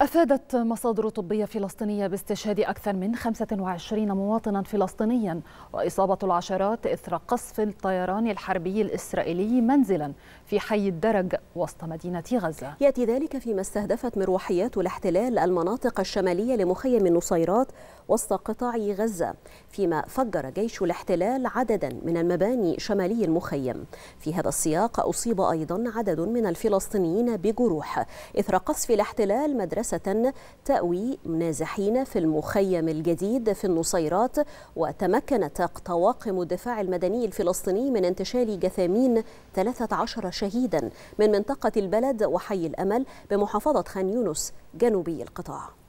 أفادت مصادر طبية فلسطينية باستشهاد أكثر من 25 مواطنا فلسطينيا وإصابة العشرات إثر قصف الطيران الحربي الإسرائيلي منزلا في حي الدرج وسط مدينة غزة يأتي ذلك فيما استهدفت مروحيات الاحتلال المناطق الشمالية لمخيم النصيرات وسط قطاع غزة فيما فجر جيش الاحتلال عددا من المباني شمالي المخيم في هذا السياق أصيب أيضا عدد من الفلسطينيين بجروح إثر قصف الاحتلال مدرسة تأوي نازحين في المخيم الجديد في النصيرات وتمكنت طواقم الدفاع المدني الفلسطيني من انتشال جثامين 13 شهيدا من منطقة البلد وحي الأمل بمحافظة خان يونس جنوبي القطاع